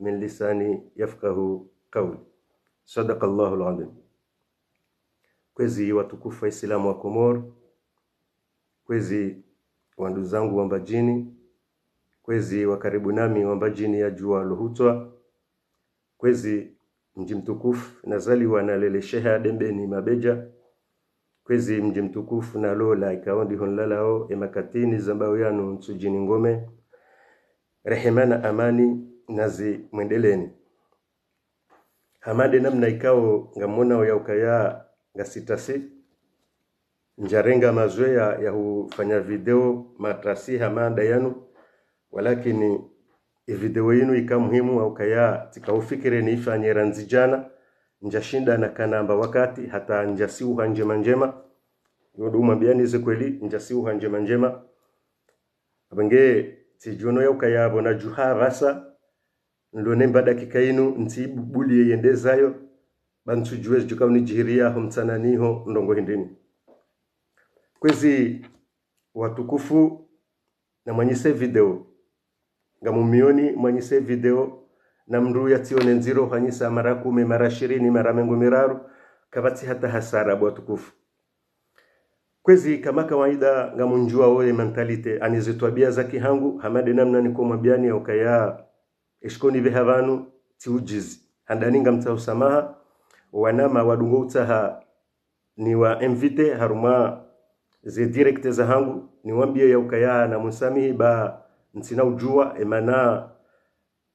min lisani yafqahu qauli. Sadaqa Allahul azim. Kwezi watukufu Waislamu wa komor kwezi wandu zangu wambajini, kwezi wa karibu nami wambajini ya jua luhutwa, kwezi mji mtukufu nazaliwa nalelesheha dembeni mabeja kwezi mji mtukufu nalola ikaondi honlalao emakatini zambao yanu nsujini ngome rehema na amani mwendeleni hamade namna ikao ngamona yaukaya ngasitase njarenga mazoea ya hufanya video matrasi hamada yanu walakini ivideo yinu ika muhimu aukaya tikaufikire ranzi jana njashinda na kanamba wakati hata njasiuha njema njema yodumwambianize kweli njasiuha njema njema abenge ukaya yaukayabona juha rasa nlonemba dakika inu ntiibubulie yendezayo bantsujuwe jukao nijihiriyaho mtsananiho ndongo hindini kwezi watukufu na mwanyise video ngamumioni mwanyise video na mndu yatsione nziro hanyisa mara kumi mara shirini mara mengo miraru kabati hata hasara bwatukufu kwezi kama kawaida ngamunjua oye mentalite anizitwabia za kihangu hamade namna nikomwabiani aukaya eshikoni ti tiujizi handaninga mta usamaha wanama wadungo utsaha ni wa mvite haruma ze direkte za hangu ni ya ukaya na musamihi ba ntina ujua emana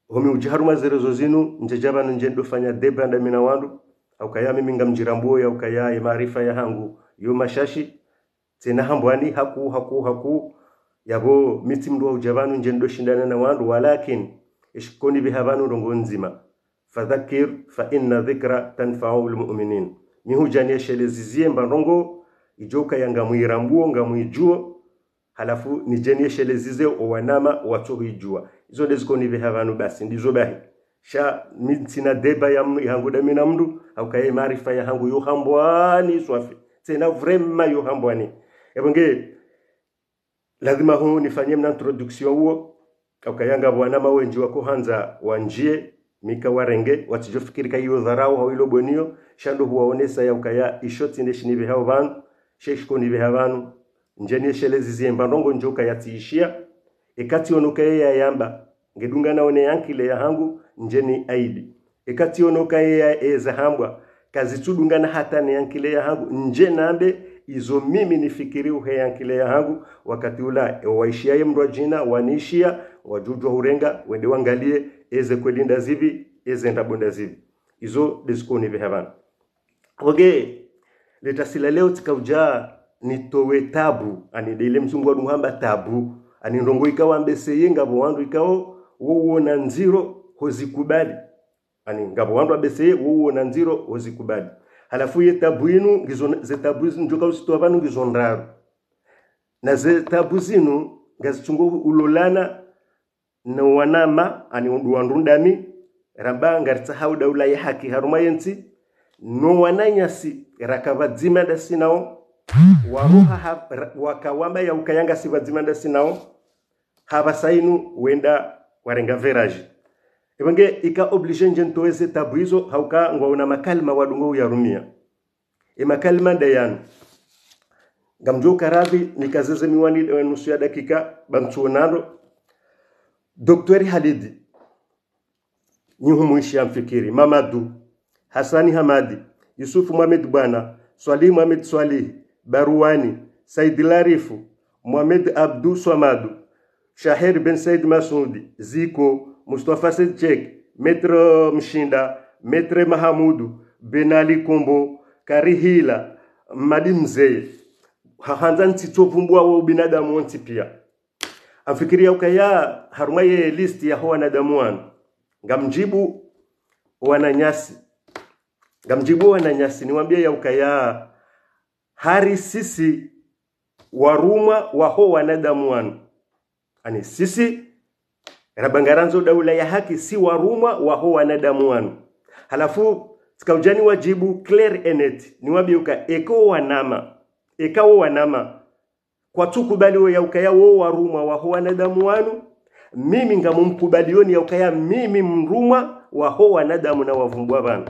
homi ujiharuma zirezo zinu njejavanu njendofanya deba ndamina wandu kaya mimi nga ngamjirambuo ya ukaya ya marifa ya hangu yu mashashi tena hambwani haku haku haku yavo miti mduwa wa njendo shindana na wandu walakin ishikoni bihabanu rungu nzima fadhakir fa inna dhikra tanfau lmuminin nihujanieshelezizie mbarongo ijoka ya ngamwirambuo ngamwijuo halafu nijenieshelezize owanama watsohuijua izo ndezikoni bihabanu basi ndizo bahi sha mitina deba ya mnu ihangu damina mndu aukaye maarifa ya hangu yohambwani swafi tena vrema yohambwani ebonge lazima huu nifanyie mna introduction huo kaukayanga bwana mawenji wako hanza wanjie mika warenge watijofukirika iyo dharau hao ilo bwenio shandu huwaonesa ya ukaya ishoti ndeshinive hao vanu sheshko sheshikonive ha vanu njenieshelezizia mbandongo njo tiishia ekati ono onoka ya yamba ngedunga na one yankile ya hangu njeni aidi ekati ono ye ya eza kazi tudunga na hata ni yankile ya hangu nje nambe izo mimi nifikiri uhe yankile ya hangu wakati ula waishia ye mrwajina wanishia wajujwa urenga wende wangalie eze kwelinda zivi eze ndabunda zivi izo desikoni vehevana oge letasila leo tikaujaa nitowe tabu anideile mzungu nuhamba tabu anindongo ikawa mbeseye ngavo wandu ikao na nziro hozikubali ani ngavo wandu abeseye na nziro hozikubali halafu ye tabu inu ngizo ze tabu njoka usitoa vanu ngizo ndaru na ze tabu zinu ngazichungo ulolana na wanama ani duwandundami ramba ngarita daula ya haki harumayenti nowananyasi rakavadzimanda sinao waruha ha, wakawamba ya ukayanga yaukayanga sivadzimanda sinao havasainu wenda warenga veraji ivenge ika oblige nje ntoweze tabu hizo hauka ngwauna makalima wadungo uyarumia imakalima dayanu ngamjuka radhi nikazeze miwani eh, nusu ya dakika bamchuonalo Daktari Halidi Nyihumuishi ya Mfikiri, Mamadu Hasani Hamadi, Yusufu Mohamed Bwana, Swalihi Mohamed Swalihi, Baruani Saidi Larifu, Mohamed Abdu Swamadu, Shaher Ben Said Masudi, Ziko Mustafa Said Chek, Metre Mshinda, Metre Mahamudu, Benali Kombo, Karihila Madi Mzee hahanza ntsitsovumbua wa ubinadamu wonsi pia afikiria ukaya harumwa list ya hoa na damuan ngamjibu wananyasi ngamjibu wananyasi niwambie ya ukaya hari sisi warumwa waho wanadamu wanu ani sisi rabangaranzo daula ya haki si warumwa waho wanadamu wanu halafu sikaujani wajibu clear enet niwabiuka eko wanama ekawo wanama kwatukubaliwe yaukaya wo warumwa waho wanadamu wanu mimi ngamumkubalioni yaukaya mimi mrumwa waho wanadamu na wavumbwa vanu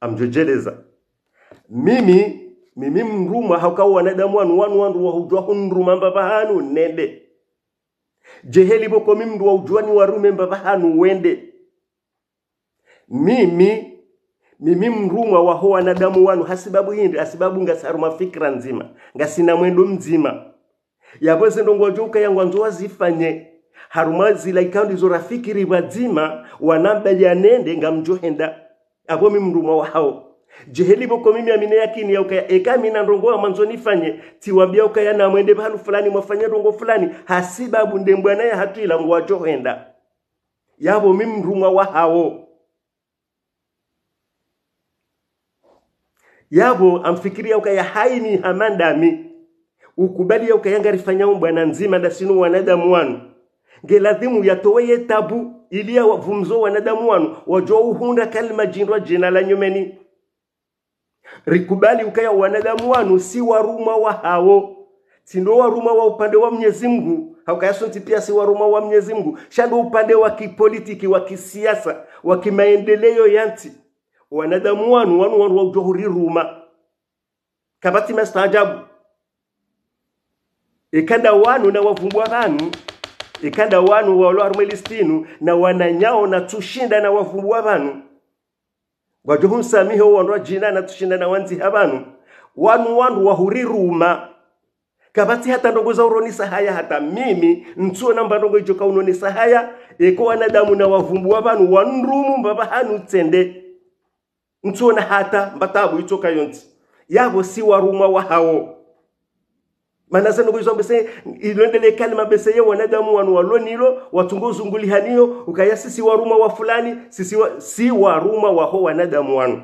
amjojeleza mimi mimi mrumwa haukao wanadamu wanu wanu wandu wahujwa hunruma mbaba hanu nende boko mimi mndu waujwani warume mbaba hanu wende mimi mimimrumwa waho wanadamu wanu hasibabu hindi asibabu ngasaruma fikira nzima ngasina mwendo mzima yapo zendo ngojoka yangu anzoa zifanye haruma zila zilaikao ndizo rafikiri wazima wanambeja nende ngamjohenda apo mimrumwa jeheli boko mimi amine yakini ya ukaya eka mina ndongo wa manzo nifanye tiwabia ukaya na mwende bahalu fulani mwafanya ndongo fulani hasibabu ndembwana ya hatu ila ngwa johenda yabo mimrumwa wao yabo amfikiria ukaya haini hamandami ukubali ukayanga bwana nzima dasinu wanadamu wanu ngelazimu yatoweye tabu iliya vumzo wanadamu wanu wajoa uhunda kalima jindwa jina la nyumeni rikubali ukaya wanadamu wanu si waruma wa hawo sindo waruma wa upande wa mwenyezi mungu haukayasonti pia si waruma wa mwenyezi mungu shando upande wa kipolitiki wa kisiasa wa kimaendeleo yanti wanadamu wanu wanu wanu waujohuri ruma kabati mastaajabu ikanda wanu na wavumbwa wanu ikanda wanu walwa armelistinu na wananyao na tushinda na wavumbwa wanu wajohu msamiho wanu jina na tushinda na wanziha vanu wanu wanu wahuri ruma kabati hata ndogo za uroni sahaya hata mimi ntsuo namba ndogo ijoka kaunonisa sahaya eko wanadamu na wavumbu wabanu wanrumu mbaba hanu tende ntsona hata mbatabu itsoka yonsi yabo si waruma wa wahawo manase nikuizwa mbese ilondele kalima bese ye wanadamu wanu walonilo watungo uzungulihaniyo ukaya sisi waruma wa fulani sisi wa, si warumwa waho wanadamu wanu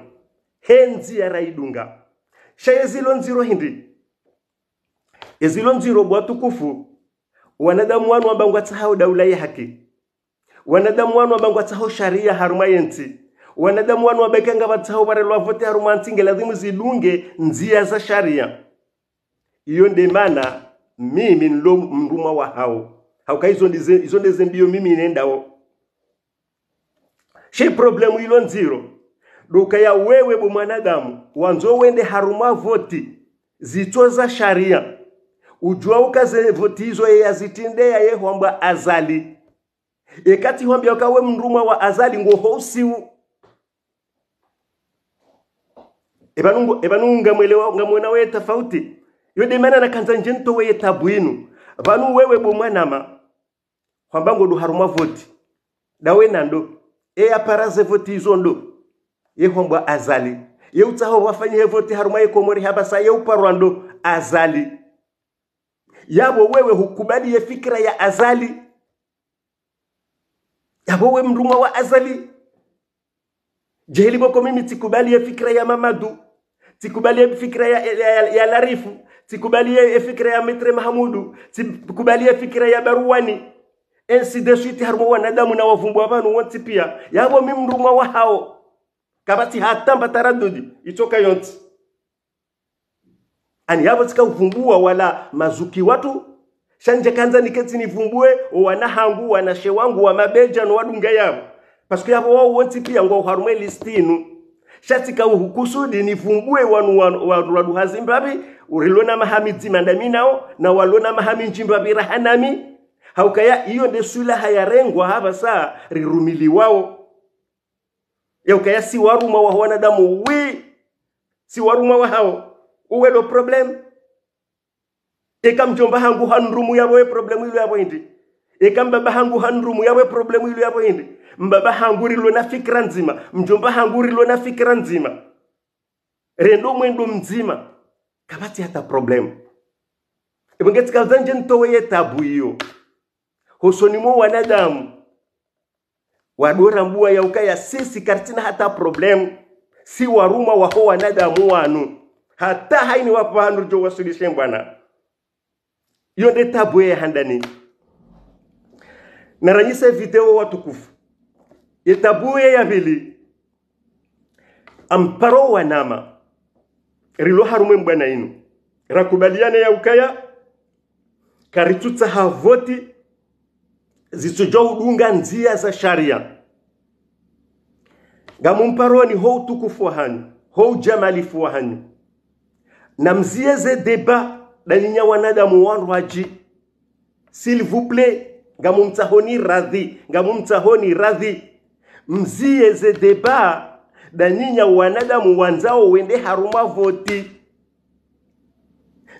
henzi ya raidunga shaye zilo nziro hindi ezilo nziro bwa tukufu wanadamu wanu wabangwa tsahao daula ya haki wanadamu wanu wabangwa tsahao sharia haruma yenti wanadamu wanu wabekanga vatsaho vari lwavote harumantsingela lazimu zilunge nziya za sharia iyo mana mimi nlo mndumwa wa hao hauka izo ndize izo ndize mbiyo mimi inendawo she problemu ilo nziro duka ya wewe bu mwanadamu wanzo wende haruma voti zito za sharia ujua ukaze voti izo zitinde ya yehwambwa azali ekati hwambia ukawe mndumwa wa azali ngo housiu ebanungu evanunga mwelewa ngamwena weye tofauti yodemana nakanza nje ntoweye tabwinu banu wewe bomwanama hwambango duharumwa voti dawe nando e eyaparaze voti zondo ye yehwambwa azali ye yeutsaho bwafanyihe voti haruma ye komori haba sa ye uparwando azali yabo wewe hukubali ye fikra ya azali yabo we mrumwa wa azali Jahili boko mimi tikubalie fikra ya Mamadu, tikubalie fikra ya, ya, ya Larifu, tikubalie fikra ya Mitre Mahamudu, tikubalie fikra ya Baruani ainsi de suite harimo wanadamu na wavumbwa vanu wanti pia yabo mimrumwa wahao kabati hatamba taradudi itoka yonti ani yabo tika uvumbua wala mazuki watu shanje kanza niketi nivumbue hangu wana shewangu wa mabeja no wadunga yabo pasiko yavo wauwotsipiyango uharume listinu shatikauhu kusudi nivumbue wanu warwadu hazimbavi urilona mahami dzimanda minao na walona mahami njimba virahanami haukaya iyo nde sulaha yarengwa hava saa rirumili Ya ukaya si waruma waho wanadamu wi si waruma wa Uwe lo problem eka mjomba hangu hanrumu yavoe problemu ilu yavo hindi eka mbaba hangu hanrumu yavoe problemu ilu yavo hindi mbaba hangu rilo na fikira nzima mjomba hangu rilo na fikira nzima rendo mwendo mzima kabati hata problem ibongetsikauza nje ntowe yetabu iyo husoni mwa wanadamu wadora mbua yauka ya sisi kartina hata problem si waruma waho wanadamu wanu hata haini wapanu jo wasulishe bwana iyo nde tabu handani naranyise video watukufu yetabuye yabili amparo nama rilo rumwe mbwana inu rakubaliane ya ukaya karitutsa havoti zitsujwa udunga nzia za sharia ngamumparoni ho utukufu wahanyu ho ujamalifu wahanyu na mzie ze deba dalinya wanadamu wanrwaji s'il silvuple ngamumtsahoni radhi ngamumtsahoni radhi mzieze deba danyinya wanadamu wanzao wende haruma voti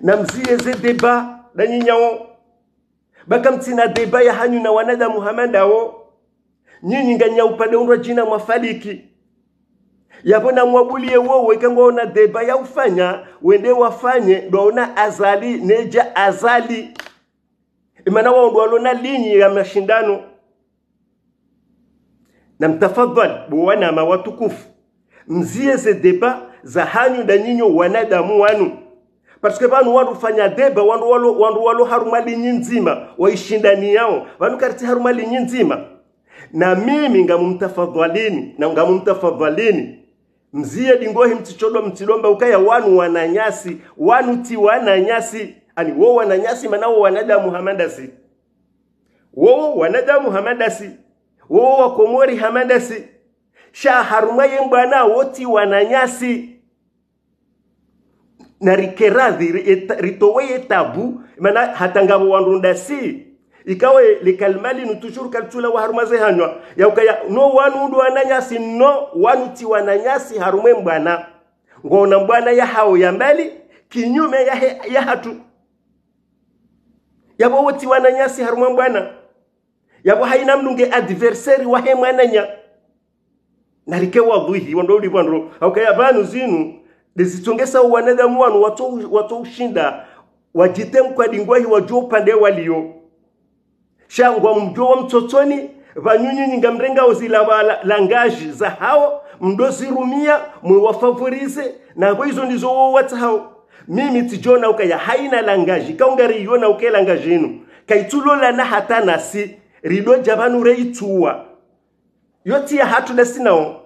na mzieze deba danyinyao bakamtsina deba ya hanyu na wanadamu hamandawo nyinyi nganya upande undwa jina mwafaliki yapona mwabulie wowe na deba ya ufanya wende wafanye dwaona azali neja azali imana alona linyi ya mashindano na mtafadhali namtafadhali bowanama watukufu mzie ze deba za hanyu na nyinyo wanadamu wanu parce que vanhu warufanya deba wandu walo, wandu walo haruma linyi waishindani yao vanhu kariti harumali nyinzima na mimi ngamumtafadhalini na ngamumtafadhalini mzie dingohi mtichodo mtilomba ukaya wanu wananyasi wanu ti wananyasi ani wo wananyasi manao wanadamu hamandasi wo wanadamu hamandasi wo komori hamandasi sha haruma yembwana woti wananyasi na rikeradhi ritoweye tabu mana hatangabo wandunda si ikawe likalimali nutujuru kalchula wa haruma zehanywa yaukaya no wanundu wananyasi no wanuti wananyasi harume mbwana ngona mbwana yahao ya mbali kinyume yahe yahatu yabo woti wananyasi haruma mbwana yabo hainamnunge adversary wa mwananya narike wadhuhi wando ulibwandro okay abanu zinu disitongesa wanadamu wanu watu watu ushinda wajite wa wajua pande walio shangwa mjo wa mtotoni vanyunyunyinga mrenga uzila langaji za hao mndozirumia na navo izo ndizo wowata hao mimi tijona ukaya haina langaji kaungari yona uke langaji inu kaitulola na hata nasi rido javanu yoti ya hatu na sina o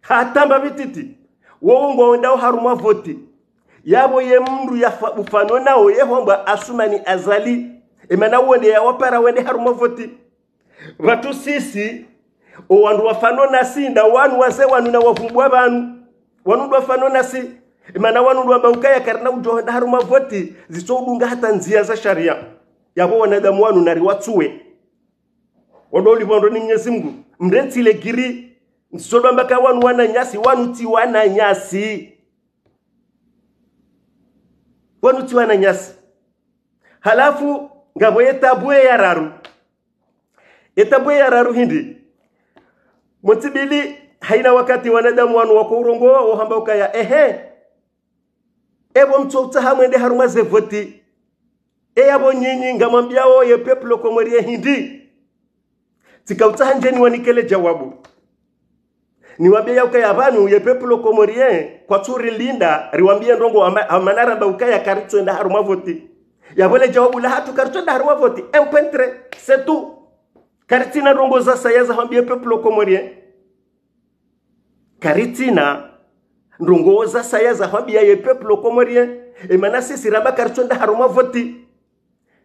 hatamba bititi wowo ngo ndawo harumwa voti yabo ye mru ya ufano nawo yehombwa asumani azali emana wende ya wapara wende harumwa voti watu sisi o owandu wafano nasi nda wanu waze wanu na wavumbwa banu wanu wafano na si nasi imana wanundu wambaukaya karina ujohonda harumwa voti zisoudunga hata nzia za sharia yabo wanadamu wanu nari watsuwe wanoulipando ni mnyezi mungu mretsile giri mbaka wanu wana nyasi wanu ti wana nyasi wanu ti wana nyasi halafu etabwe ya raru etabwe ya raru hindi mutsibili haina wakati wanadamu wanu wako urongo urongoa hamba ukaya ehe ebo evo mtsotsa hamwende harumazevoti eyavo nyinyi ngamwambiawo oh, ye peplo komweriye hindi tsikautsaha njeni wanikele jawabu niwambia yaukaya vanu yepepu lokomorien kwatsuri linda riwambie ndongo amanaramba ukaya karitswenda harumwa voti yavole jawabu la hatu karitswenda harumwa voti empentre setu karitsina ndongo zasayeza hambie pepu lokomorien karitsina ndongo zasayeza hambia yepepu komorie emana sisi ramba karitswenda harumwa voti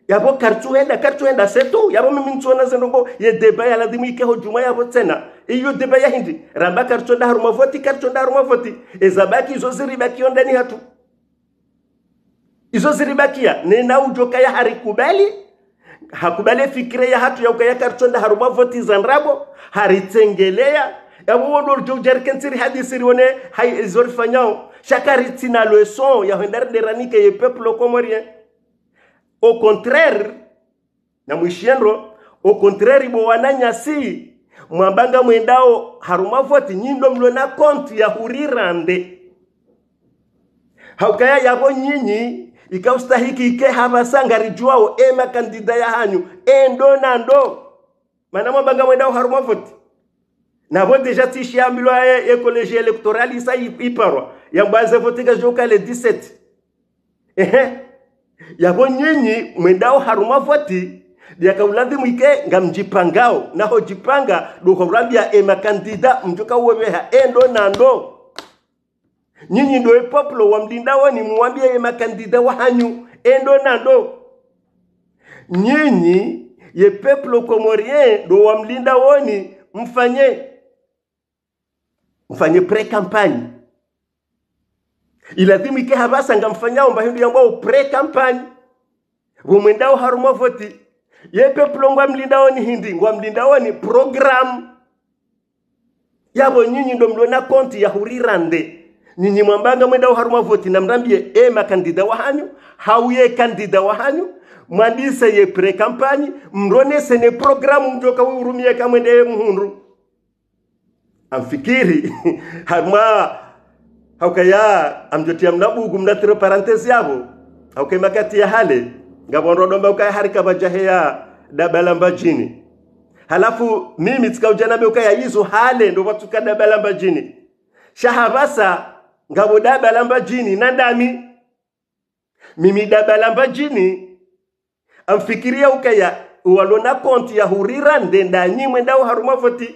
yabo kari tsuhenda kari tsuhenda setu yabo mimi ntsuona zenongo ye deba ya ladimu ikeho juma yabo tsena iyo deba ya hindi ramba kari tsuhenda haruma voti kari tsuhenda haruma voti ezabaki izo ziribaki ondani hatu izo ziri baki ziribakia nena ujoka ya harikubali hakubali fikire ya hatu ya ukaya kari tsuhenda haruma voti zanrabo haritsengelea yabo wodorjo jarikensiri hadisiri one hai izorifanyao shakaritinaloeson yahoendarederanike ye peplo komorien au contraire na mwishienro au contraire ibowana nyasi mwambanga mwendao haruma voti nyindo mlo na konti ya hurirande haukaya yabo nyinyi ikaustahiki ike havasangarijuao ema kandida ya hanyu endo nando mana mwambanga mwendao haruma voti navo deja tishiambilwa ye, ye college électoral isa iparwa yambwanze votika joka le 17 ehe yavo nyinyi mwendao harumavwati mwike nga mjipangao naho jipanga dokaulambia emakandida mjukauweveha endo nando nyinyi ndoe populo wa mdindawani muwambia emakandida wahanyu endo nando nyinyi ye peplo komorien ndo wamlinda woni mfanye mfanye pre campagne iladhimu ike havasanga mfanyao mbahindu yambwao pre kampani vomwendao harumwa voti yepe plongwa mlindao ni hindi ngwa mlindao ni programu yavo nyinyi ndo mliona konti ya hurirande nyinyi mwambanga mwendao harumwa voti namrambie e makandida wahanyu hauye kandida wahanyu mwandise ye pre kampani mronese ne programu mjoka uhurumie kamwende muhundu amfikiri harumwa haukaya amjotia mnabugu mnatiro parentesi yavo ya hale ngavonrodomba ukayaharika vajaheya dabalamba jini halafu mimi tikaujaname ukayayizo hale ndovatuka dabalamba jini shahavasa ngavo dabalamba jini nandami mimi dabalamba jini amfikiria ukaya walona konti ya hurira ndendanyimwe ndau harumavoti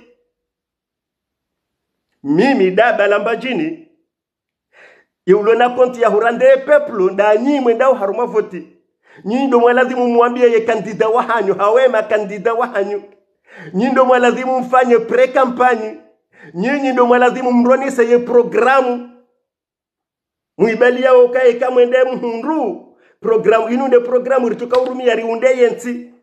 mimi dabalamba jini iulona konti yahura ndeye peplo ndanyimwe ndawo haruma voti nyindo mwalazimu mwambie ye kandida hanyu hawema kandida wahanyu nyindo mwalazimu mfanye pre kampani nyinyi ndo mwalazimu mronise ye programu mwibali yawo kaye kamwende mhundu programu inu nde programu ritukaurumia riunde yensi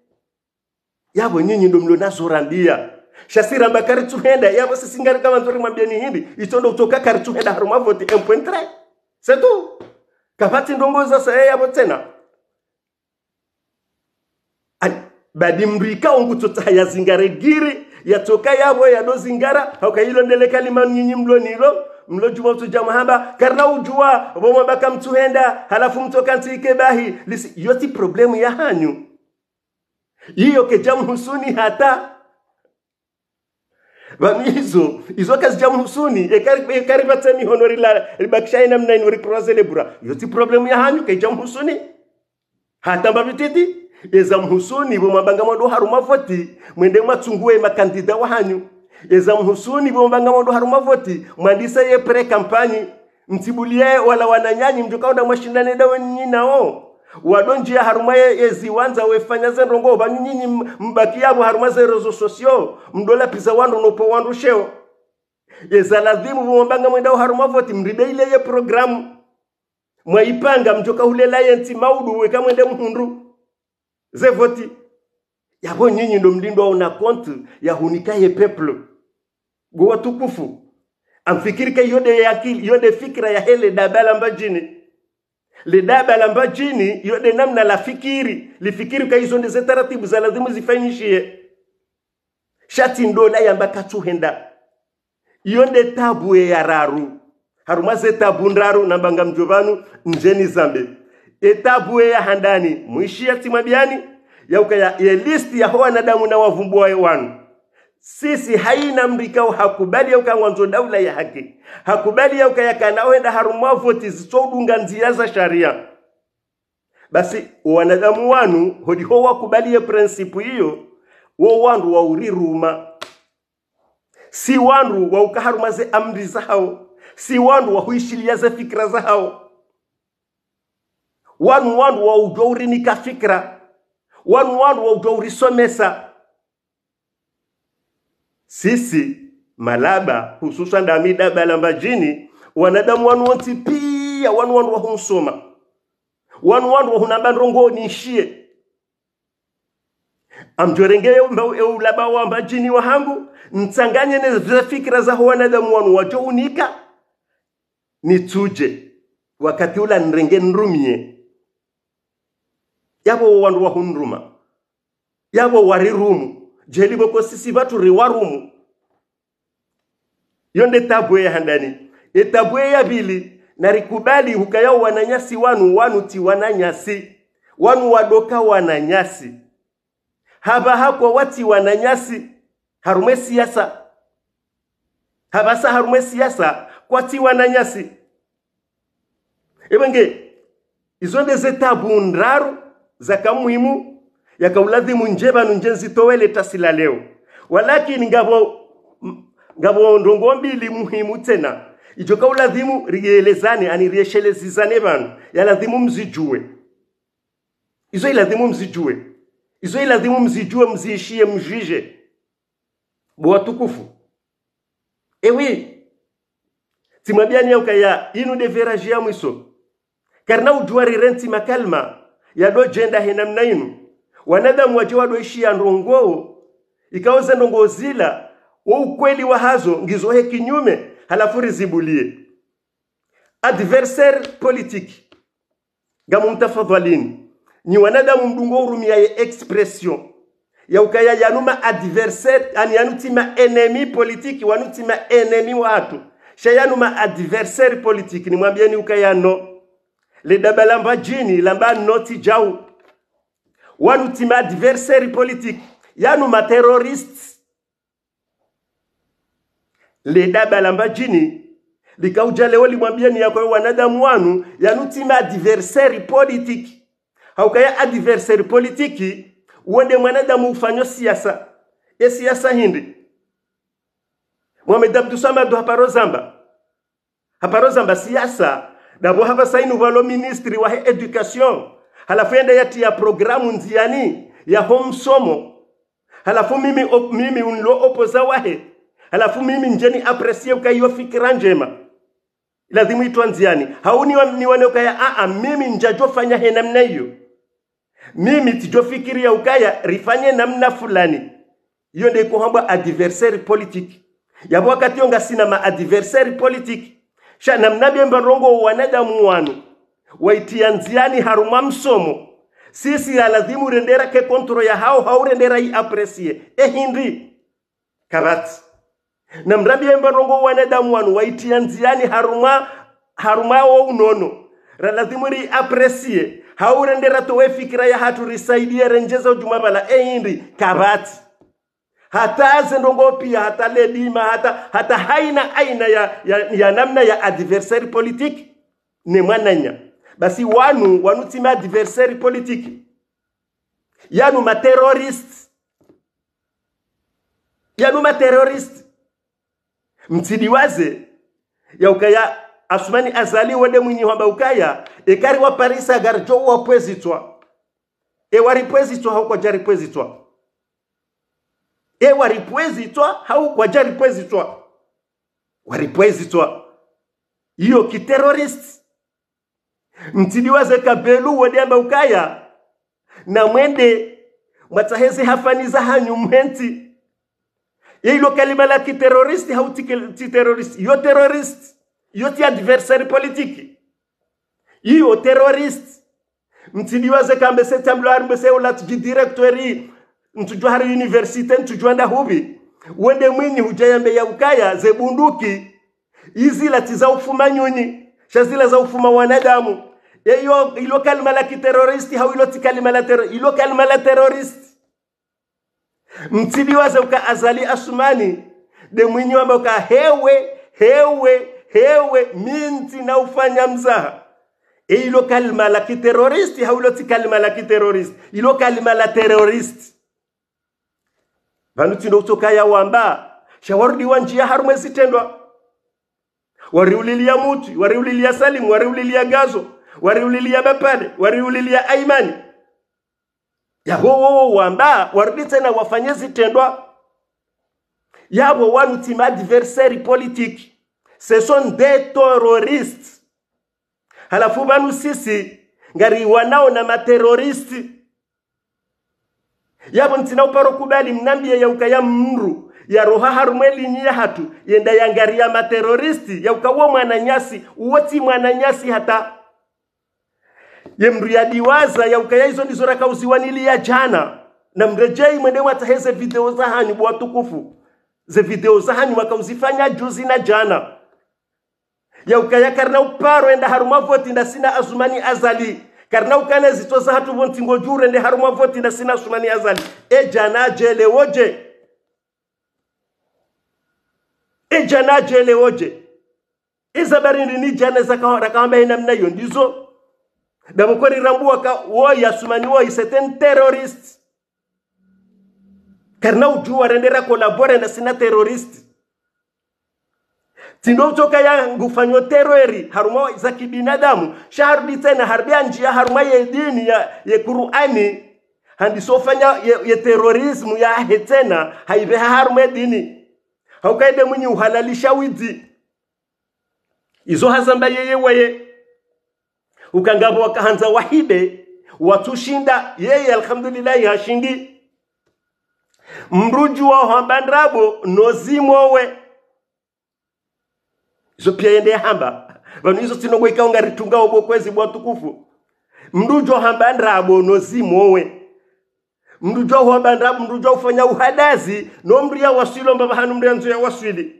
yavo nyinyi ndo mlonazorandia shasiramba sisingari kama sisingarikava nzori ni hindi itondo utoka haruma harumavote 1.3 c'est tout kapati ndongoza sa yeyamo tena badi mbrika ungu tota zingare giri yatoka Hauka yadozingara ndeleka lima nyinyi mlo nilo mlo utu jamu hamba. karna ujua bomwabaka mtuhenda halafu mtoka ntike bahi lisi yoti problemu ya hanyu iyo husuni hata. hata bamizo izo zijya muhusuni ekari batsemi honori la ribakishaye inori yoti problemu ya hanyu kaija hatamba bititi eza muhusuni mabanga mwadu haru voti mwende mwatsungue makandida wa hanyu eza muhusuni mabanga mwadu haru voti mwandisa ye pre kampanyi mtibulie wala wananyanyi mjukaona mwashindane dawe ninyi nao wadonjia haruma ye yeziwanza wefanya zendo ngo banyu nyinyi mbaki yabo haruma ze rezo sosio mdola pisa wandu nopo wandu sheo yezalazimu vuombanga mwendao haruma voti mride ile ye programu mwaipanga mjoka hule layensi maudu weka mwende mhundu ze voti yabo nyinyi ndo mlindo una konti ya hunika ye peple go tukufu amfikiri yode ya yode fikra ya hele dabala mbajini lidaba la mbajini yode namna la fikiri lifikiri ka hizo ndize taratibu za lazimu zifanyishie shati ndola yamba katuhenda yonde tabu ya raru harumaze tabu ndaru nambanga mjovanu njeni zambe etabu ya handani mwishi ya timabiani yauka ya, ya listi ya hoa na damu na wavumbua wanu sisi haina mrikao hakubali yauka ng'wanzo daula ya haki hakubali yauka yakanaoenda harumwavoti zisodunga nzira za sharia basi wanadamu wanu hodiho wakubalie prinsipu hiyo wo wandu wauriruma si wandu waukaharumaze amri zao si wandu wahuishiliaze fikra zao wanu wandu waudwaurinika fikira wanu wandu somesa sisi malaba hususan damidaba mbajini wanadamu wanti pia wanuwandu wahumsoma wanuwandu wahunamba ndongo nishie amjorengeye eulaba wamba jini wahangu ntanganye ne fikra za wanadamu wanu wajo unika nituje wakati ula nrenge nrumie yabo wandu wahunruma yabo warirumu jeli boko sisi batu warumu yonde tabwe ya handani etabwe ya bili narikubali hukayao wananyasi wanu wanu ti wananyasi wanu wadoka wananyasi haba hakwa wati wananyasi harume siasa habasa harume siasa kwati wananyasi ebenge izonde zetabu ndaru zakamuhimu yakaulazimu njebanu njenzitoweleta tasila leo walakini ngavo ngavo ndongo mbili muhimu tena icho kaulazimu rielezane ani rieshelezizane vanu yalazimu mzijue izo ilazimu mzijue izo ilazimu mzijue mziishie mjije bwatukufu ewi timwabiani yaukaya inu deveraji ya mwiso karina ujuari renti makalma yado jenda henamna inu wanadamu wache wadoishia ndongowo ikaoza ndongo zila wo ukweli wa hazo ngizohe kinyume halafu rizibulie adversaire politique gamu mtafadhalini ni wanadamu mdungo urumia ye expression ya ukaya yanuma adversaire ani yanutima enemi politiki ma enemi watu ma adversaire politique nimwambieni ukayano lidaba lamba jini lamba noti jau wanutime adversary politique yani materorist ledaba lamba jini likauja leo ni yako wanadamu wanu yanutime adversary politique haukaya adversary politiki uende mwanadamu ufanyo siasa e siasa hindi Mohamed Abdusamadu haparo zamba haparo zamba siasa dabo hava sainu walo ministri wa education halafu yati ya programu ya yaho msomo halafu mimi, op, mimi unlo opoza wahe halafu mimi njeni apresie ukaiyo fikira njema lazimu itwa nziani hauniwa niwane ukaya aa mimi njajofanya he namna hiyo mimi tijofikiria ukaya rifanye namna fulani iyo kuhamba adversary politiki yabo wakati yonga sina ma adversaire politique sha namna byemba rongo wanadamu wanu waitia nziani haruma msomo sisi lazimu rendera ke kontro ya hao rendera i apresie ehindi eh, karati na mrambia mbarongo damu wanu waitia nziani haruma haruma wa unono lazimu ri apresie haurendera towe fikira ya hatu risaidia renjeza jumabala ehindi eh, karati hata zendongo pia hata ledima hata hata haina aina ya, ya, ya namna ya adversary politique ni mwananya basi wanu wanutima adversary politique yanu materoriste yanu materoriste mtidiwaze ya ukaya asumani azali wende mwinyi wamba ukaya ekari wa parisa garjo wa pwezitwa ewaripwezitwa hauko jaripwezitwa ewaripwezitwa hauko jaripwezitwa waripwezitwa hiyo kiteroriste mtidiwaze kapelu wodiamba ukaya na mwende hafani za hanyu mhenti yeilo kalima la kiteroristi hautiteroristi yo teroristi yo ti adversari politiki iyo teroristi mtidiwaze kambe setambloari mbese ulatujidirektori ntujwahari universite ntujwanda hubi wende mwinyi hujayambe ya ukaya zebunduki izila tiza ufuma nyunyi shazila za ufuma wanadamu eyo eh, ilo kalima la kiteroristi hau ilo tikalima la teror ilo kalima la teroristi mtidi waza uka azali asumani de mwinyi wamba uka hewe hewe hewe minti na ufanya mzaha e ilo kalima la kiteroristi hau ilo tikalima la kiteroristi ilo kalima la teroristi vanu tindo kutoka ya wamba shawarudiwa njia harumwe zitendwa wariulilia muti wariulilia salimu wariulilia gazo waliulilia mapale waliulilia aimani yabo wowo wamba warudi tena wafanye zitendwa yabo wanutima adversaire politique ce sont des terroristes halafu banu sisi ngari wanao na materoristi yabo ntina uparo kubali mnambie yauka ya mru ya roha harumeli nyia hatu yenda yangaria materoristi ya ukawo mwananyasi uoti mwananyasi hata ye mndu yadiwaza yaukaya izo ndizo rakausiwanilia jana na mrejei mwende mwatahe video za hanyu bwatukufu ze video za hanyu makauzifanya juzi na jana yaukaya karna uparo enda haruma voti nda sina azumani azali karna ukana zito za hatu vonti ngojure nde haruma voti nda sina azumani azali e jana jele woje e jana jele woje izabari ni jana zakawamba ina mna ndizo damukori rambwaka wo yasumani wo certain terrorist karna na uju warendera kolabore na sina terrorist tindochoka ya ngufanyo terrori haruma za kibinadamu shaharudi tena harbia njia haruma ya dini ya, ye Qur'ani handisofanya ya, ye terorismu ya he tena haruma dini haukaide mwenye uhalalisha widi izo hazamba yeye weye ukangabo wakahanza wahibe watushinda yeye alhamdulillahi hashindi mruju wao hambandrabo nozimowe izo pia yende hamba vanhu izo sinongo ikaunga ritungawo bokwezi bwa tukufu mruju hamba ndrabo nozimowe mruju wao hambandrabo mruju ufanya uhadazi nomria waswili waswilo mbaba hanu mruya ya waswili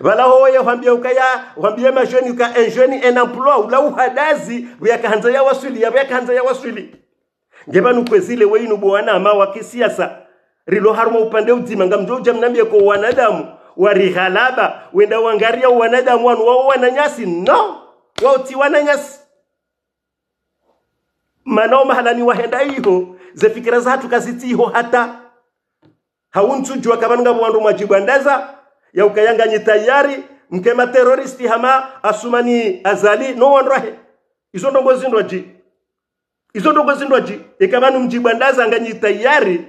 valahoya uhambia ukaya uhambia majeni uka enjeni en emploi ula uhadazi vyakahanza ya waswili ya vyakahanza ya waswili ngevanukwezile weinu bowanama wa rilo harma upande udzima ngamjoja mnambia kwa wanadamu warighalaba wenda wangaria wanadamu wanu wao wananyasi no wauti wananyasi manao mahalani wahenda iho zefikira zatu kazitiho hata hauntujua kavanunga mwandu andaza yaukayanganye tayari mkema terroristi hama asumani azali no rahe izo ndongo zindwa ji izo ndongo zindwa ji ikamanu mjibwandaza anganyi tayari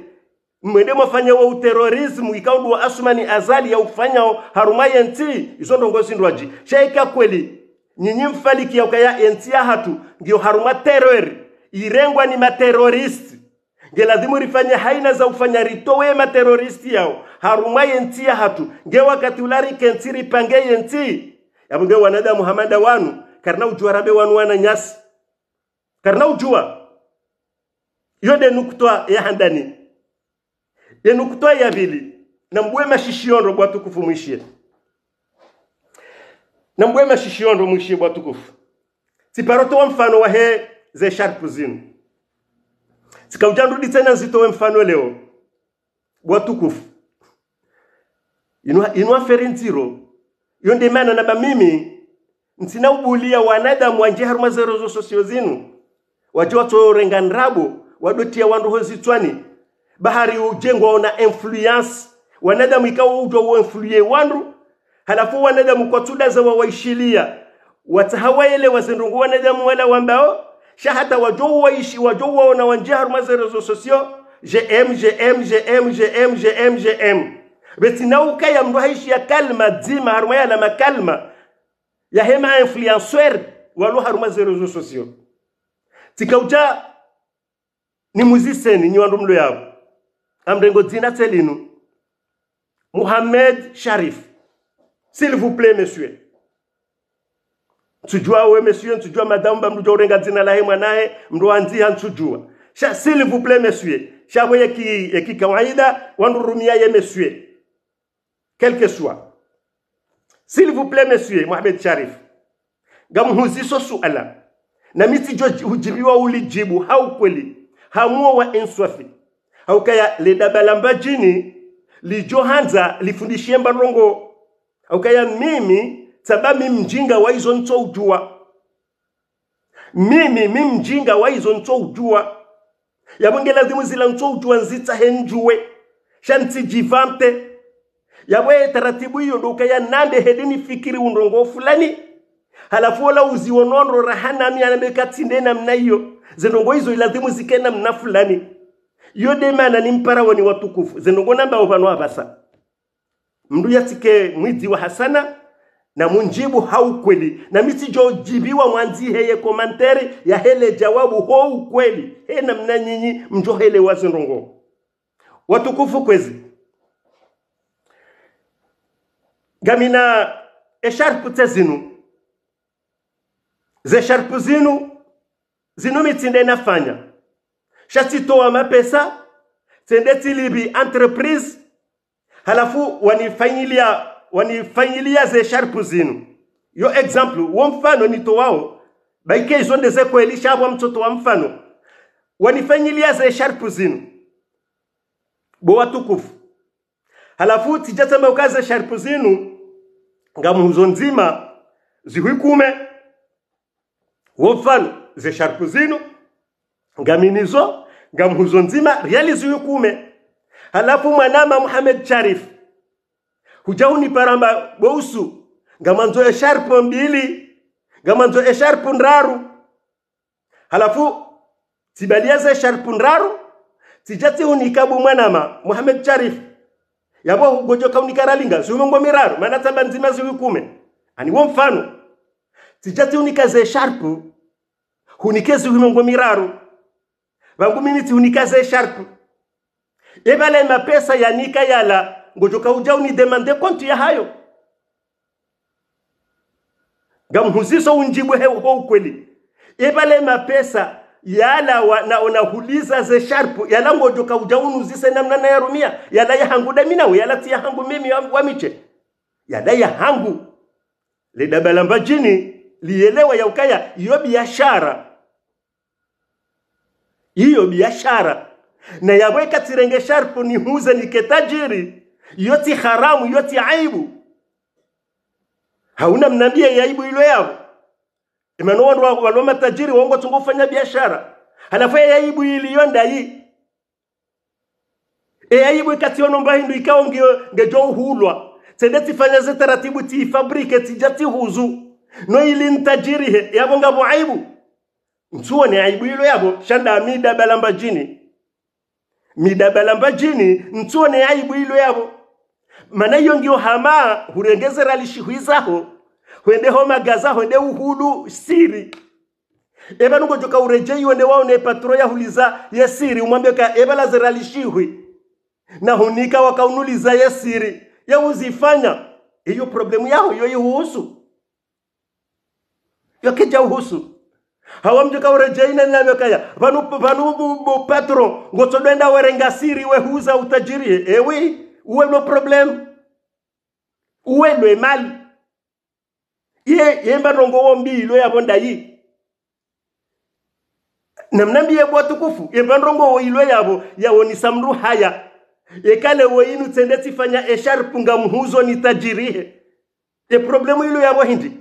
mwende mafanya wa uterorismu ikaundwa asumani azali ya ufanya haruma yenti izo ndongo zindwa ji shaika kweli nyinyi mfaliki ya ukaya enti ya hatu ngio haruma terori irengwa ni materoristi nge lazimu rifanye haina za ufanya ritowe materoristi yao haruma yenti ya hatu nge wakati ulari kenti ripange yenti yabu nge wanada muhamada wanu karna ujua rabe wanu wana nyasi karna ujua yode nukutua ya handani ye nukutua ya vili na mbwe mashishiondo bwa tukufu mwishie na mbwe mashishiondo mwishie bwa tukufu siparoto wa mfano wa he ze sharpu zinu Zikakuja nirudi tena nzitoe mfano leo. Watukufu. inwa inwa ferenziro. Iyo ndi na namba mimi ubulia wanadamu wanje haruma zo sosio zinu. Wacho watorenga nrabo wadotia wandu hozitwani. Bahari ujengwa na influence. Wanadamu ikawa ujwa uinfluye wandu halafu wanadamu kwa tuda za wawaishilia watahawaelewa zindungu wanadamu wala wambao shahata wajowa ishi wajowa wanawanjia haruma za rezo sociaux gm gm gm gm gm gm beti uka ya mndu ishi ya kalma dzima haruma ya lama kalma ya hema influencer walu haruma za reseaux Tika uja, ni muziseni ni wandu mlo amrengo dzina telinu Mohamed Sharif s'il vous plaît monsieur mtsujua we monsieur mtsujua madamu bamruja urenga dzina lahe mwanaye mruanziha mtsujua sha s'il vous plaît monsieur shawe yeki yeki eh, kawaida wanurumia ye monsieur quel que soit s'il vous plaît monsieur Mohamed Sharif gamhuziso suala na mitijo hujibiwa hau kweli hamuo wa inswafi haukaya ledabalamba jini lijohanza lifundishie mbarongo haukaya mimi saba mi mjinga wa hizo nto ujua mimi mi mjinga wa hizo nto ujua yabwe lazimu zila nto ujua nzita nzitahe njuwe shantijivampe yabwe taratibu hiyo ndoka ya nande hedeni fikiri unrongo fulani halafu wala uzionondo rahanami anamekatinde namna hiyo zinongo hizo ilazimu zike namna fulani yode mana ni mpara wani watukufu zinongo namba ovano avasa mndu yatike mwidzi wa hasana na munjibu haukweli na misijojibiwa mwanzi heye komanteri ya hele jawabu ho ukweli he namna nyinyi mjo hele wazinrongo watukufu kwezi gamina esharpu tse zinu zesharpu zinu zinu mitsinda inafanya shatitoa mapesa tsende tsilibi entreprise halafu wanifanyilia wanifanyilia ze sharpu zinu yo example wo mfano nitowao baike izo ndeze kuelisha abwa mtoto wa mfano wanifanyilia ze sharpu zinu bo watukufu halafu tijatamba ukaze sharpu zinu muzo nzima zihwikume wo mfano ze sharpu zinu nga muzo nzima riali zihwikume halafu mwanama Muhammad Sharif hujauni paramba bousu ngamanzo esharpu mbili ngamanzo esharpu nraru halafu tibaliaza esharpu nraru tijatiunikabu mwanama muhamed sharifu yabo hugojoka unikaralinga ziumengo miraru maana tamba nzima ziwikume ani wo mfano tijatiunikaze esharpu hunike ziumengo miraru vangu mimi tihunikaze esharpu ebale mapesa yanika yala ngo joka uja unidemande konti ya hayo ga mhuziso unjibwe ho ukweli ebale mapesa yala wa, na unahuliza ze sharp yala ngojo kauja unuzise namna na yarumia yala ya hangu da damina yala tia hangu mimi wa miche yala ya hangu le dabalamba jini lielewa ya ukaya iyo biashara iyo biashara na yaweka tirenge sharp ni huza nihuze niketajiri yote haramu, yote aibu. Hauna mnambia ya aibu ile yao. Imano wandu walio matajiri waongo tungofanya biashara. Halafu ya aibu iliyonda ndai E aibu kati ikationa mbahi ndo ikao ngio ngejo hulwa. Tende tifanya ze taratibu ti fabrike jati huzu. No ili ntajiri he yabo ngabo aibu. mtuo ni aibu ile yabo shanda amida balamba jini midabalamba jini ntuone aibu ilo yabo mana iyo ngiyo hama hurengezera lishihwizaho hwende homagazaho ende uhulu siri eba nugo joka urejei wende wao ne patro ya huliza ye siri umwambie ka eba lazera lishihwi na hunika wakaunuliza ye siri ya uzifanya iyo problemu yaho yo ihuhusu yokija uhusu hawa mjuka hawamjuka urejeina ninavyokaya vanu vanu patro ngotsodoenda werenga siri wehuza utajirie ewi Où est le problème? Où est le mal? Ye yemba rongo wombi Namnambi ye tukufu. Yemba rongo ilo ya bo ya woni samru haya. Yekale woinu tende esharpu nga mhuzo nitajirihe. Ye problemu ilo hindi.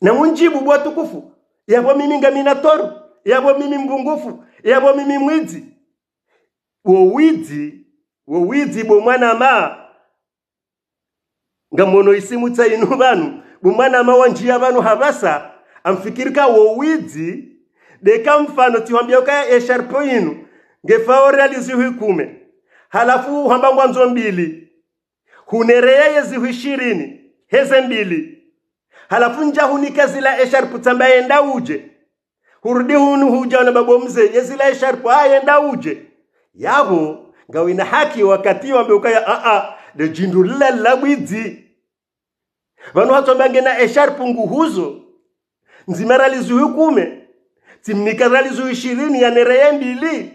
Na munjibu tukufu. Yabo mimi nga minatoru. Yabo mimi mbungufu. Yabo mimi mwizi. Wowizi wowizi bomwanama ngamono isimu isimutsa inu vanu bomwanama wa njia vanu habasa amfikirika wowizi deka mfano tihwambia ukaya esharpo inu ngefaoralizihu ikume halafu hamba ngwanzo mbili hunereya yezihu ishirini heze mbili halafu nja zila esharpo tamba yenda uje hurudi hunu huja na babo mze yezila esharpo ayenda uje yabo nga haki wakati wambeukaya aa ah, ah, lijindu lila labwidzi vanu watsombange na eshar punguhuzo nzimara lizuyu kume timnikara lizuyu ishirini ya nere ya mbili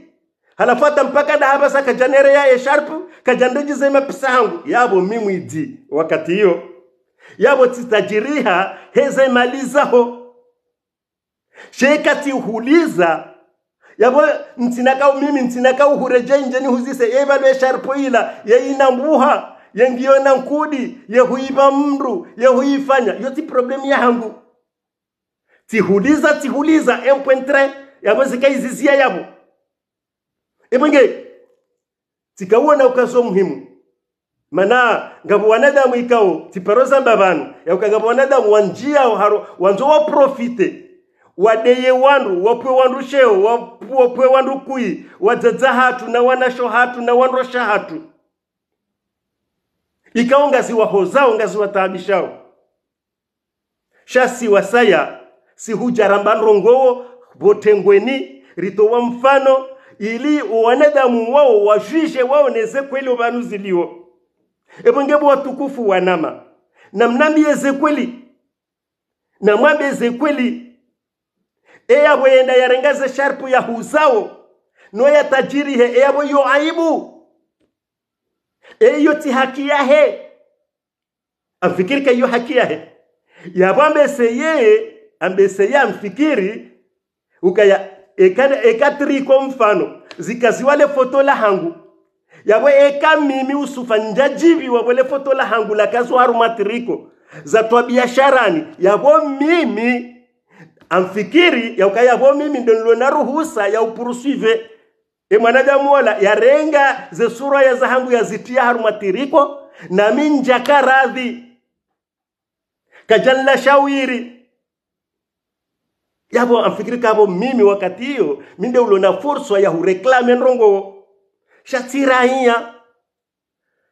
halafata mpaka dahaba sa kajanere ya esharpu kajandejizema pisa hangu yabo mimwidi wakati iyo yabo titajiriha heze malizaho shekati huliza yabo ntsinaka mimi ntsinaka uhureje njeni huzise yebalwe sharpoila yeinambuha yengiona nkudi yehuiva mndu yehuifanya yo ti problemu yahangu tihuliza tihuliza 1.3 yabo zikaizizia yabo ibenge tikauona ukaso muhimu mana ngabo wanadamu ikao tiparoza mbavanu yaukangabo wanadamu wanjia wanzo waprofite wadeye wandu wapwe wandu sheo wapwe wandu kui wadzadza hatu na wanasho hatu na wanrosha hatu ikawo ngaziwahozao ngaziwataabishao shasiwa saya sihujaramba nrongowo votengweni ritowa mfano ili wanadamu wao wajwishe waoneze kweli ebo ngebo watukufu wanama namnamiyeze kweli namwabeze kweli eyabo yenda yarengaze sharpu yahuzawo no yatajirihe eyabo yo aibu eyo ti haki yahe amfikiri ka yo haki yahe yabo ambeseye ambeseye amfikiri ukaya ekana ekatri kwa mfano zikaziwale foto la hangu yabo eka mimi usufa njajivi wabole foto la hangu la kazi harumatiriko za twa biasharani yabo mimi amfikiri yaukayavo mimi ndo na ruhusa ya upurusive emwanadamuola yarenga zesura ya zahangu yazitia haru matiriko na njaka radhi kajalla shawiri yavo amfikiri kavo mimi wakati hiyo minde na fursa ya hureklame nrongo shatsirahia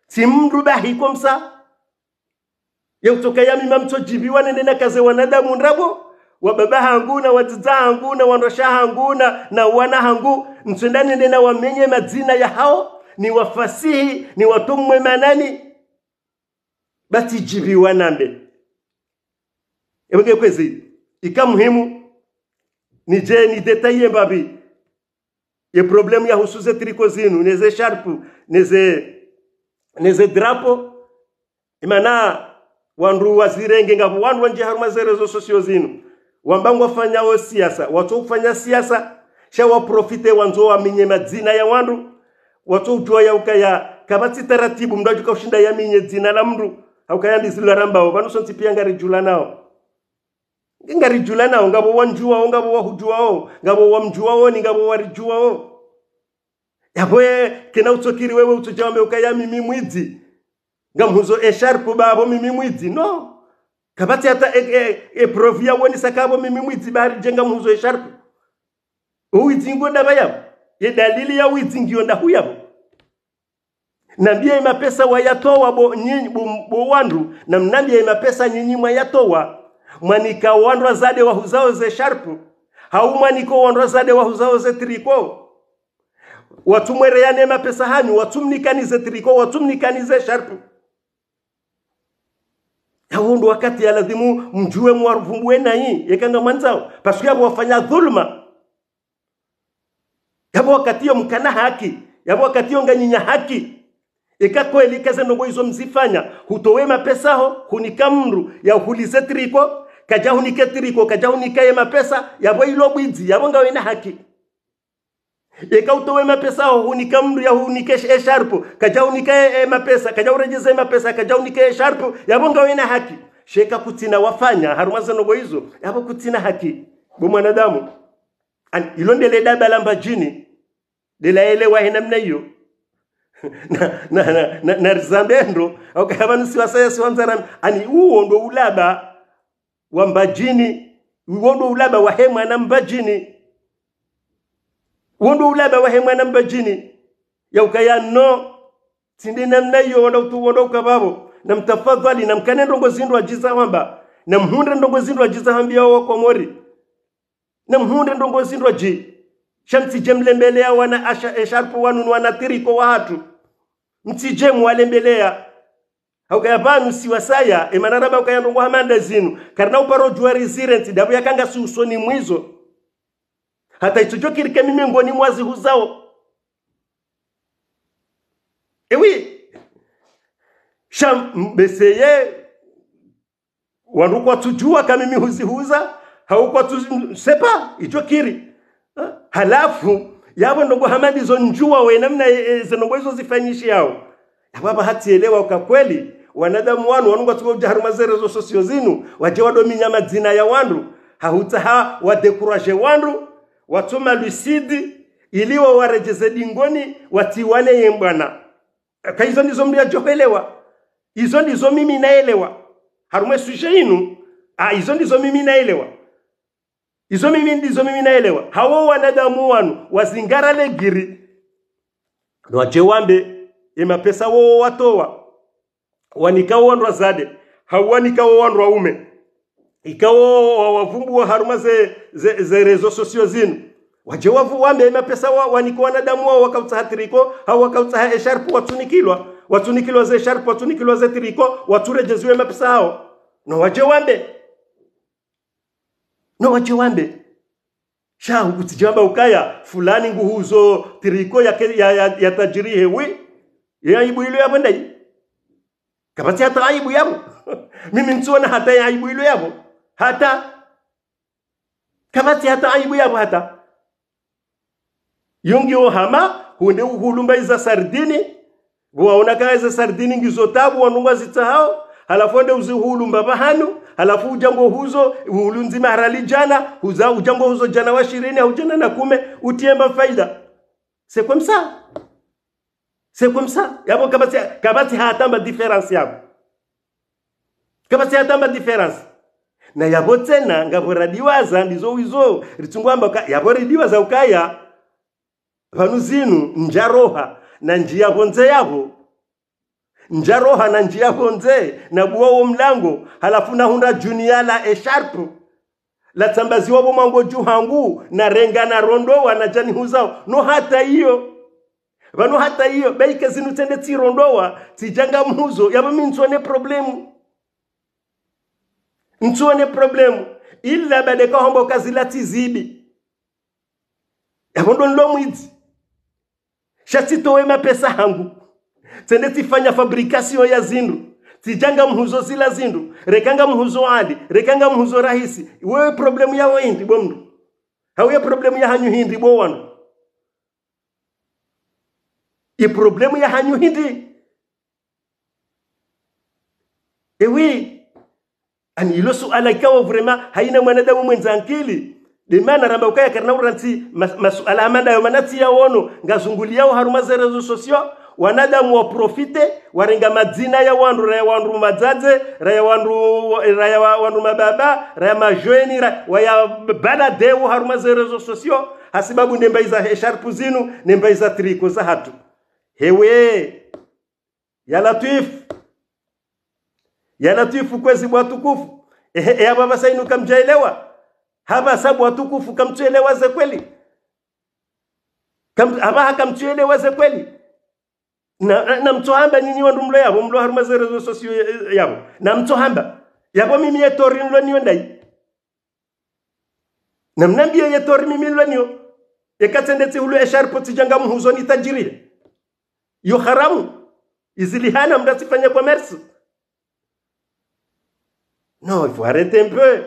tsimndu bahiko msa yautoka yamima mtsojibiwa nende wanadamu ndabo wa baba hangu na wadziza hangu na wandosha hangu na wana hangu msindani ndena wamenye madzina ya hao ni wafasihi ni watumwe manani bati jibi wanambe ebenge kwezi ika muhimu ni je ni detaye mbabi ye problemu ya hususe triko zinu neze sharp neze neze drapo imana wandu wazirenge ngabu wandu wanje haruma zerezo sosio zinu wambangu wafanyawo siasa watsoufanya siasa shawaprofite wanzo wamenye madzina ya wandu watsoujua yauka ya kavatsi taratibu mndu ajuka ushinda yaminye dzina la mndu haukayandizilwa rambawo vanosontsipia ngarijula nawo ngarijula nawo ngavo wanjuwawo ngavo wahujuwawo ngavo wamjuwawoni ngavo warijuwawo yapoye kena utsokiri wewe utsojawameuka ya mimi mwidzi ngamhuzo esharpu babo mimi mwidzi no kabati hata e, eh, e, eh, kabatsi yata eprofi eh, yawo nisakavo mimi mwitsibari jenga muzo sharp esharpu ngo ndaba ya ye dalili ya yavo nambiye nda huya bo nambia ima pesa wa bo nyinyi bo bo wandu na mnambia ima pesa nyinyi mwa mwayatowa mwanika wandu zade wa huzao ze sharp hau mwaniko wandu zade wa huzao ze triko watumwereyane mapesa hanyu watumnikani ze triko watumnikani ze sharp huu ndo wakati lazimu mjue mwaruvumbue nayi yekanga mwanzao paske yavo wafanya dhuluma yavo wakatiyo mkana haki yavo wakatiyo nganyinya haki ikakweli kaze ndongo izo mzifanya hutowe ho hunika mndu yahulize tiriko kaja hunike kaja hunikaye mapesa yavo ilobwidzi yavo ngawena haki utowe mapesa aho hunika mndu yahunike esharpu kajaunike e mapesa kajaurejeze mapesa kajaunike esharpu yavo ngawena haki sheka kutina wafanya harumaze nogo izo yavo kutina haki bo mwanadamu ilo ndele daba lamba jini delaelewa henamna hiyo na na na, na, na rizambendo akavanu siwasaya siwanzaram ani uwo ndo ulaba wa mbajini uwo ndo ulaba wa hemwana mbajini wundu ulaba wahi mwana mbajini ya yaukaya no tindi na iyo wanda utu wanda na mtafadhali na mkane ndongo zindu ajiza wamba na namhunde ndongo zindu ajiza hambia wako mori namhunde ndongo zindu shamsi jemle mbelea wana asha esharpu wanu wana tiri kwa watu tiriko wahatu mtije mwalembelea haukaya banu siwasaya emanaraba ukaya ndongo hamanda zinu Karna uparo juwa resilient, dabu ya yakanga suusoni mwizo hata ichocho kirike mimi ngo ni mwazi huzao ewi sham beseye wanukwa tujua kama mimi huzihuza haukwa sepa icho kiri ha? halafu yabo ndogo hamadi zo njua we namna e, zinongo hizo zifanyishi yao yababa hatielewa kwa kweli wanadamu wanu wanunga tuko jaharuma zerezo sosio zinu waje nyama madzina ya wandu hahutaha wadekuraje wandu watuma lusidi iliwo warejeze dingoni watiwane yembwana ka izo ndizo mliyajohelewa izo ndizo mimi naelewa harumwe suje inu a ah, izo ndizo mimi naelewa izo mimi ndizo mimi naelewa hawo wanadamu wanu le giri nwaje wambe emapesa wowo watowa wanikawo wandwa zade hawanika wowandwa ume ikawo wawavumbua haruma ze, ze, ze rezo sosio zinu waje wavu wamema pesa wa, waniko wanadamu wao wakautsaha tiriko hao wakautsaha esharpu watunikilwa watunikilwa ze esharpu watunikilwa ze tiriko waturejeziwe mapesa ao no waje wambe no waje wambe shahu kutijamba ukaya fulani nguhuzo tiriko ya, ya, ya, ya tajiri hewi ya ibu ilo ya ndai kapati hata aibu yabo mimi mtuona hata ya ibu ilo yabo hata kamati hata aibu yabo hata yungiwo hama hunde uhulumba iza sardini guwaona kaza sardini ngizo tabu wanungwa zitahao halafu ende uzihulumba bahanu halafu ujango huzo uhulu marali jana huza ujango huzo jana wa 20 au jana na kume utiemba faida comme ça msa comme ça yabo kabati kabati ma difference yabo kabati ma difference na yavo tsena ngavoradiwaza ndizouizo ritsungwamba yavoridivasa ukaya vanu zinu njaroha na njiyavonze yavo njaroha na njiyavonze na buwowo mlango halafu nahunda junia la esharpu latsambaziwavo ju hangu na renga na rondowa na janihuzao no hata iyo vanu hata iyo beike zinu tsende tsirondowa tsijanga muzo yavo mintsone problemu ntsone problemu ila bade kahomba ukazila tizibi yakondo nlomwidzi shatitowe mapesa hangu tsende tifanya fabrikasio ya zindu tijanga mhuzo zila zindu rekanga mhuzo ali rekanga mhuzo rahisi wewe problemu yawo indi bo mndu hauye problemu ya hanyu hindi bo wanu i ya hanyu hindi ewi ani ilo suala ikawa vrema haina mwanadamu mwenza ankili dimana ramba ukaya karna uranti masuala mas, amanda yo manati ya wono ngazunguli yao haruma za rezo sosio wanadamu waprofite warenga madzina ya wandu raya wandu madzaze raya wandu raya wandu mababa raya majweni waya bana dewu haruma za rezo sosio hasibabu nemba iza sharpu zinu nemba iza triko za hatu hewe ya yanatifu kwezi bwatukufu ehe yaba basainu kamjaelewa haba sabu watukufu kamtuelewaze kweli Kam, haba hakamtuelewaze kweli na, na mtohamba nyinyi wandu mlo yabo mlo haruma ze rezo sosio eh, eh, yabo na mtohamba yabo mimi yetori nlo niyo ndai na mnambia yetori mimi nlo niyo yakatendete hulu esharpo tijanga mhuzo ni tajiri yo haramu izilihana mndatifanya kwa mersi Non, il faut arrêter un peu.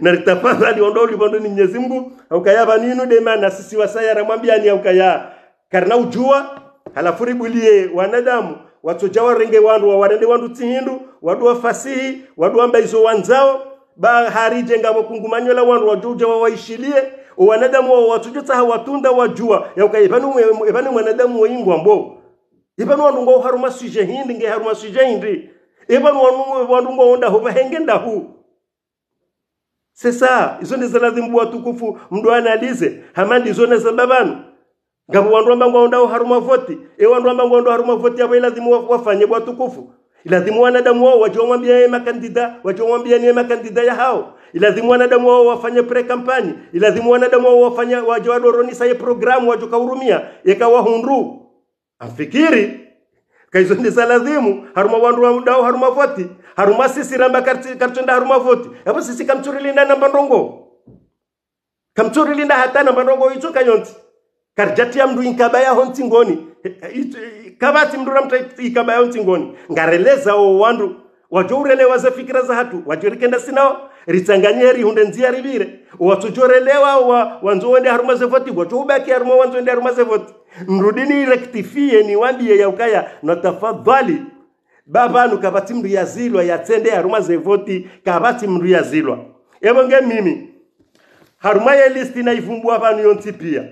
nalitafadhali ondoa ulimwenduni Mwenyezi Mungu aukayava dema na sisi wasaya wasayara mwambiani aukaya karna ujua halafu ribulie wanadamu watoja warenge wandu wawarende wandu tihindu wadu wafasihi wadu amba izo wanzao bahari jengavo kungumanyola wandu wajuja wawaishilie wanadamu wa wao watujota hawatunda wajua ya uka yaukaivanu wanadamu wa ingu ivanu wandu wanungo haruma suje hindi nge haruma suje hindi ebaru wanumba ondaho bahenge ndahu sesa izo ni ndizo mbuwa tukufu mndu analize hamandi izo nezamba banu ngabo wandu ambangwa ondao haruma voti e wandu ambangwa ondao haruma voti abo lazimu wafanye watukufu ilazimu wanadamu wao wachomwambia yeye makandida wachomwambia ni makandida ya hao ilazimu wanadamu wao wafanye pre kampani ilazimu wanadamu wao wafanye wajowadoroni saye programu wajokahurumia yekawahundu afikiri kaizondesa ladhimu haruma wandu wa mdao haruma voti haruma sisi ramba kartonda haruma voti hapo sisi kamchuri kamchurilinda namba ndongo linda hata namba ndongo icho kanyonti karjatia mndu inkabaya honti ngoni kabati mdu ramta ikabaya honti ngoni ngareleza o wandu wajourelewa za fikira za hatu wajorikenda sinao ritsanganye rihunde nzia rivire watujorelewa wa wanzo wende haruma zevoti wajoubaki haruma wanzo wende haruma zevoti mrudini irektifie niwambie yaukaya natafadhali ya kavati mndu yazilwa ya haruma zevoti ya mndu yazilwa evonge mimi haruma na naivumbua vanu yonsi pia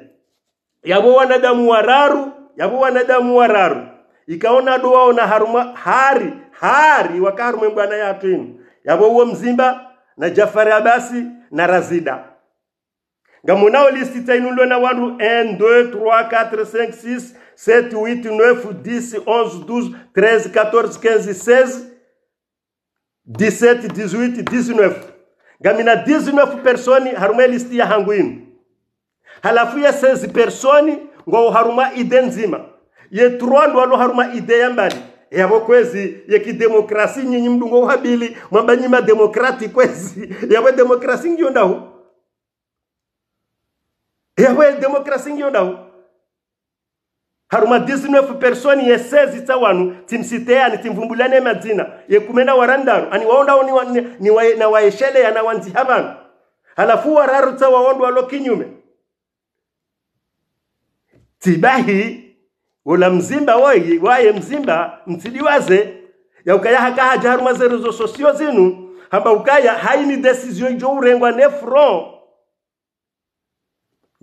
yabu wanadamu wararu yabu wanadamu wararu ikaona duwao na haruma hari hari wakaharume mbwana yatwinu yabu uwa mzimba na jafari abasi na razida nga listi olisita na wandu 1 2 3 4 5 6 7 8 9 10 11 12 13 14 15 16 17 18 19 ngamina 19 personi haruma listi ya hangu halafu ya 16 personi ngo haruma ide nzima ye 3 ndo alo haruma ide ya mbali yavo kwezi yekidemokrasi nyinyi mdungo uhabili mwamba nyima demokrati kwezi yavo demokrasi ngiyo yewe demokarasi ngiyo ndaho hari uma 19 personi yesezi tsawanu timsiteyani timvumbulane madzina yekumenda warandaru ani waondawo ni, ni, ni wa, na waesheleya na wanziha vanhu halafu wararu tsawaondwa lo kinyume tibahi wola mzimba woyi waye mzimba mtsidiwaze yaukaya hakahaja haruma zerezo sosio zinu hamba ukaya haini desizio ijo urengwa ne front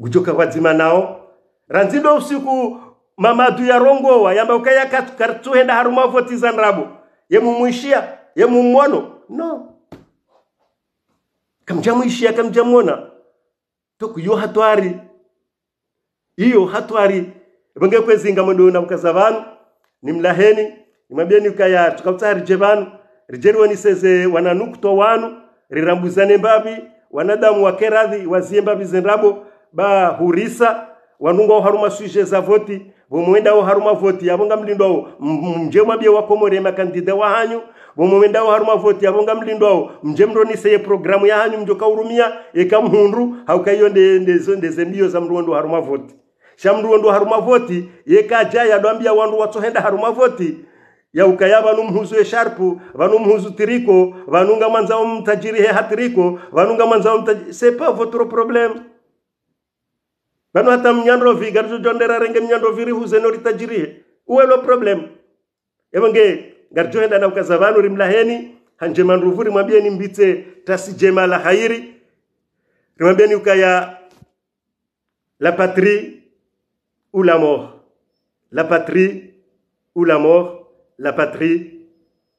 kuchoka kwa dzima nao ranzidwa usiku mamadu yarongowa yamba ukaya karituhenda haruma votiza nrabo yemumwishia yemumwono no kamjamwishia kamjamwona tokuyo hatwari iyo hatwari venge kwezinga mwendo na mkaza vanu nimlaheni nimwambieni ukaya tukauta rije vanu rijeriwe wananukuto wanu rirambuzane mbavi wanadamu wakeradhi wazie mbavi zenrabo bahurisa wanunga wo haruma sujet za voti bomwenda ho haruma voti yabonga mlindo ho mje mwabie wakomorema kandida wa hanyu vomwenda wo haruma voti yabonga mlindo ho mje mroniseye programu ya hanyu kaurumia urumia eka mhundu haukaiyo ndezo ndeze mbio za mruondo haruma voti shamruondo haruma voti yekaja yadwambia wandu watsohenda haruma voti ya yaukaya vanumhuzu esharpu vanumhuzu tiriko vanunga mwanzao mtajiri hehatiriko vanunga mwanzao mtajiri sepa votro probleme bano hata mnyandovi gari jondera renge mnyandovi rihuzeno ritajirie uwelo problem evenge gari johenda na ukaza vanu rimlaheni hanjema nruvu rimwambieni mbitse tasijema la hairi rimwambieni ukaya la patrie ou la mort la patrie ou la mort la patrie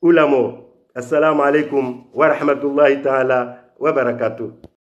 ou la mort assalamu alaikum wa rahmatullahi ta'ala wa barakatuh